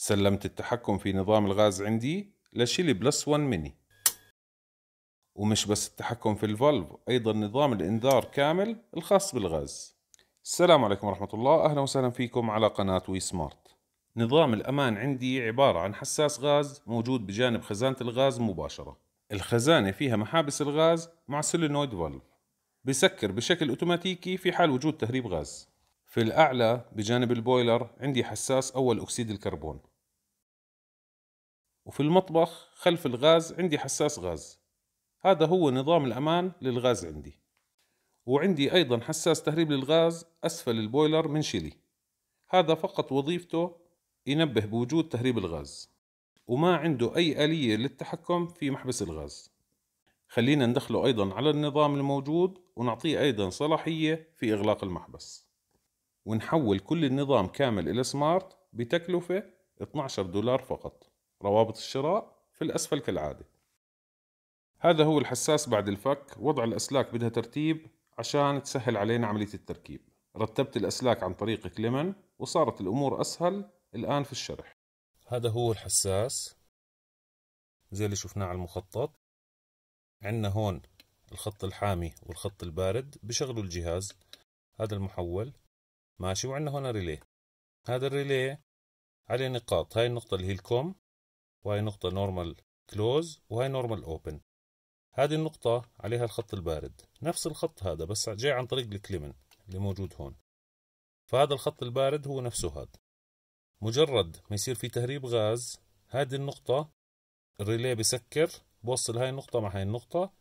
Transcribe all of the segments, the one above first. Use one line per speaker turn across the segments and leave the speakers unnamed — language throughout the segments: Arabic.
سلمت التحكم في نظام الغاز عندي لشيلي بلس 1 ميني ومش بس التحكم في الفالف أيضا نظام الإنذار كامل الخاص بالغاز السلام عليكم ورحمة الله أهلا وسهلا فيكم على قناة وي سمارت نظام الأمان عندي عبارة عن حساس غاز موجود بجانب خزانة الغاز مباشرة الخزانة فيها محابس الغاز مع سولينويد فالف بسكر بشكل أوتوماتيكي في حال وجود تهريب غاز في الأعلى بجانب البويلر عندي حساس أول أكسيد الكربون وفي المطبخ خلف الغاز عندي حساس غاز هذا هو نظام الأمان للغاز عندي وعندي أيضا حساس تهريب للغاز أسفل البويلر من شيلي هذا فقط وظيفته ينبه بوجود تهريب الغاز وما عنده أي آلية للتحكم في محبس الغاز خلينا ندخله أيضا على النظام الموجود ونعطيه أيضا صلاحية في إغلاق المحبس ونحول كل النظام كامل إلى سمارت بتكلفة 12 دولار فقط روابط الشراء في الأسفل كالعادة هذا هو الحساس بعد الفك وضع الأسلاك بدها ترتيب عشان تسهل علينا عملية التركيب رتبت الأسلاك عن طريق كليمن وصارت الأمور أسهل الآن في الشرح هذا هو الحساس زي اللي شفناه على المخطط عندنا هون الخط الحامي والخط البارد بشغلوا الجهاز هذا المحول ماشي وعندنا هون ريلي هذا الريلي عليه نقاط هاي النقطة اللي هي الكوم وهي نقطة نورمال كلوز وهي نورمال اوبن هذه النقطة عليها الخط البارد نفس الخط هذا بس جاي عن طريق الكليمن اللي موجود هون فهذا الخط البارد هو نفسه هذا مجرد ما يصير في تهريب غاز هذه النقطة الريلي بسكر بوصل هاي النقطة مع هاي النقطة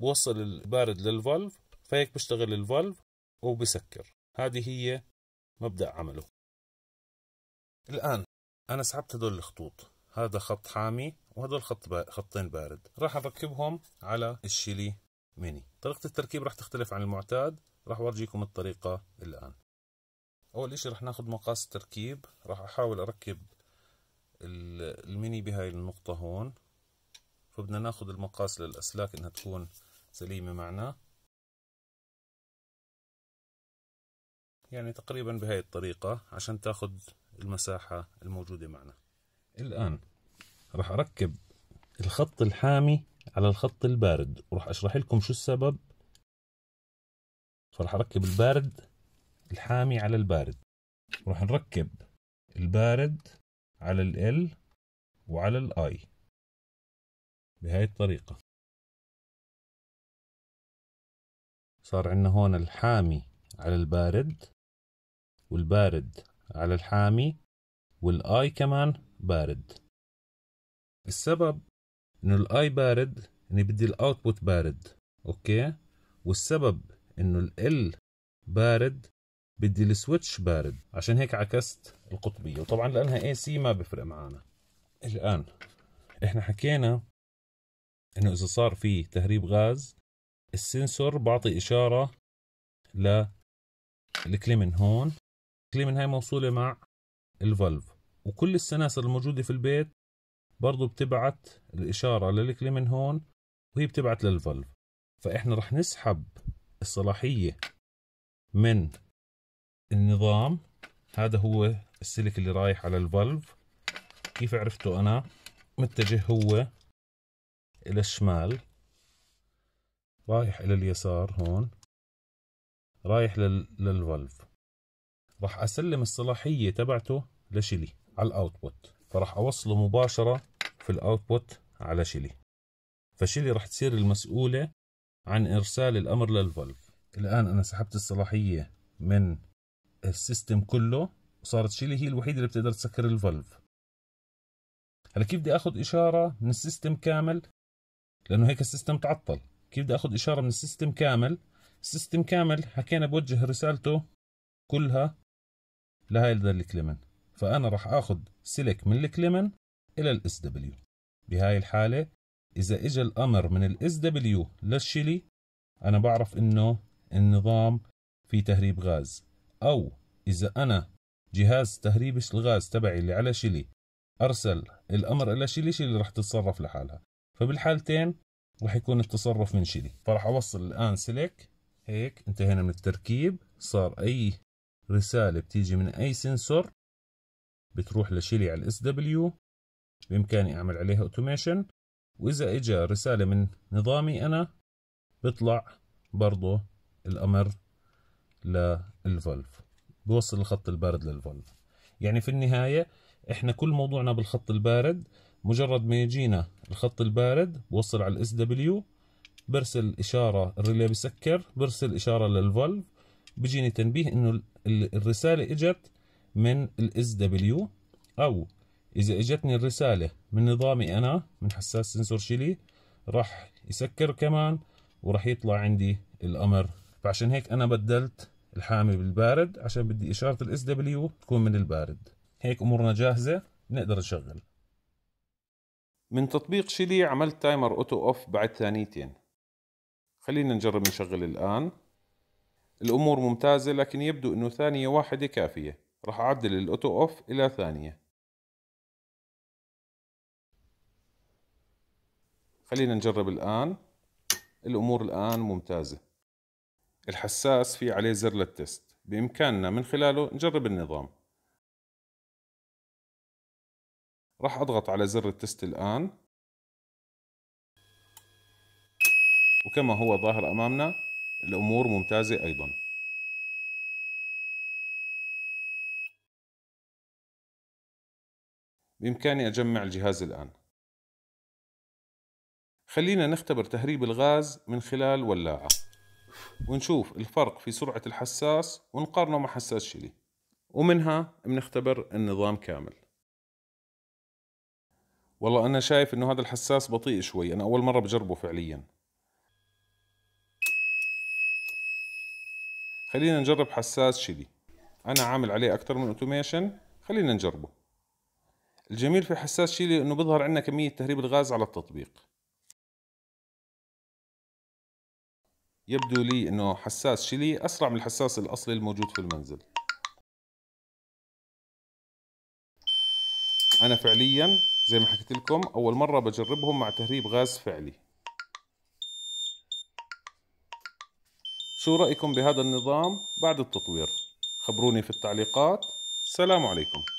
بوصل البارد للفالف فهيك بشتغل الفالف وبسكر هذه هي مبدأ عمله الآن أنا سحبت هدول الخطوط هذا خط حامي وهذا الخط با... خطين بارد راح نركبهم على الشيلي ميني طريقة التركيب راح تختلف عن المعتاد راح أورجيكم الطريقة الآن أول إشي راح ناخد مقاس التركيب راح أحاول أركب الميني بهاي النقطة هون فبدنا ناخد المقاس للأسلاك إنها تكون سليمة معنا يعني تقريبا بهاي الطريقة عشان تاخد المساحة الموجودة معنا الآن راح اركب الخط الحامي على الخط البارد وراح اشرح لكم شو السبب فراح اركب البارد الحامي على البارد وراح نركب البارد على ال وعلى الاي بهاي الطريقة صار عندنا هون الحامي على البارد والبارد على الحامي والاي كمان بارد السبب انه الاي بارد اني بدي الاوتبوت بارد اوكي والسبب انه ال بارد بدي السويتش بارد عشان هيك عكست القطبيه وطبعا لانها اي سي ما بفرق معنا الان احنا حكينا انه اذا صار في تهريب غاز السنسور بعطي اشاره ل الكليمن هون الكليمن هاي موصوله مع الفالف وكل السناسر الموجوده في البيت برضو بتبعت الإشارة للكلي من هون وهي بتبعت للفالف فإحنا رح نسحب الصلاحية من النظام هذا هو السلك اللي رايح على الفالف كيف عرفته أنا متجه هو إلى الشمال رايح إلى اليسار هون رايح لل... للفالف راح أسلم الصلاحية تبعته لشيلي على الأوتبوت فراح اوصله مباشره في الاوتبوت على شيلي فشيلي راح تصير المسؤوله عن ارسال الامر للفالف الان انا سحبت الصلاحيه من السيستم كله وصارت شيلي هي الوحيده اللي بتقدر تسكر الفالف هلا كيف بدي اخذ اشاره من السيستم كامل لانه هيك السيستم تعطل كيف بدي اخذ اشاره من السيستم كامل السيستم كامل حكينا بوجه رسالته كلها لهذا الكليمنت فأنا راح آخذ سلك من الكليمن إلى الاس دبليو بهاي الحالة إذا إجا الأمر من الاس دبليو للشيلي أنا بعرف إنه النظام في تهريب غاز أو إذا أنا جهاز تهريب الغاز تبعي اللي على شيلي أرسل الأمر إلى شيلي شيلي راح تتصرف لحالها فبالحالتين راح يكون التصرف من شيلي فراح أوصل الآن سلك هيك انتهينا من التركيب صار أي رسالة بتيجي من أي سنسور بتروح لشيلي على الاس دبليو بإمكاني أعمل عليها أوتوميشن وإذا اجى رسالة من نظامي أنا بطلع برضه الأمر للفولف بوصل الخط البارد للفولف يعني في النهاية إحنا كل موضوعنا بالخط البارد مجرد ما يجينا الخط البارد بوصل على الاس دبليو برسل إشارة الريلي بسكر برسل إشارة للفولف بيجيني تنبيه إنه الرسالة إجت من الاس دبليو او اذا اجتني الرساله من نظامي انا من حساس سنسور شيلي راح يسكر كمان وراح يطلع عندي الامر فعشان هيك انا بدلت الحامي بالبارد عشان بدي اشاره الاس دبليو تكون من البارد هيك امورنا جاهزه نقدر نشغل من تطبيق شيلي عملت تايمر اوتو اوف بعد ثانيتين خلينا نجرب نشغل الان الامور ممتازه لكن يبدو انه ثانيه واحده كافيه راح أعدل الأوتو أوف إلى ثانية خلينا نجرب الآن الأمور الآن ممتازة الحساس في عليه زر للتست بإمكاننا من خلاله نجرب النظام راح أضغط على زر التست الآن وكما هو ظاهر أمامنا الأمور ممتازة أيضاً بإمكاني أجمع الجهاز الآن خلينا نختبر تهريب الغاز من خلال ولاعة ونشوف الفرق في سرعة الحساس ونقارنه مع حساس شيلي ومنها بنختبر النظام كامل والله أنا شايف إنه هذا الحساس بطيء شوي أنا أول مرة بجربه فعليا خلينا نجرب حساس شيلي أنا عامل عليه أكثر من أوتوميشن خلينا نجربه الجميل في حساس شيلي انه بيظهر عندنا كميه تهريب الغاز على التطبيق يبدو لي انه حساس شيلي اسرع من الحساس الاصلي الموجود في المنزل انا فعليا زي ما حكيت لكم اول مره بجربهم مع تهريب غاز فعلي شو رايكم بهذا النظام بعد التطوير خبروني في التعليقات سلام عليكم